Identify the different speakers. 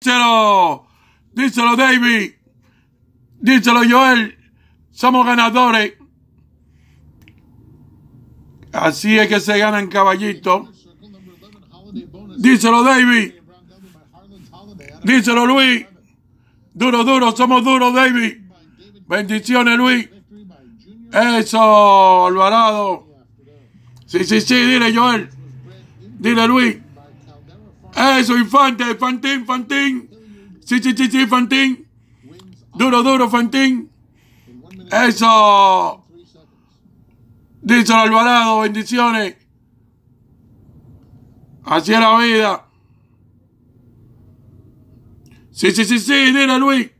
Speaker 1: Díselo, díselo David, díselo Joel, somos ganadores. Así es que se ganan caballito. Díselo David, díselo Luis, duro, duro, somos duros David. Bendiciones Luis. Eso, Alvarado. Sí, sí, sí, dile Joel, dile Luis. Eso, eh, Infante, Fantín, Fantín. Sí, sí, sí, sí, Fantín. Duro, duro, Fantín. Eso. al Alvarado, bendiciones. Así es la vida.
Speaker 2: Sí, sí, sí, sí, dile Luis.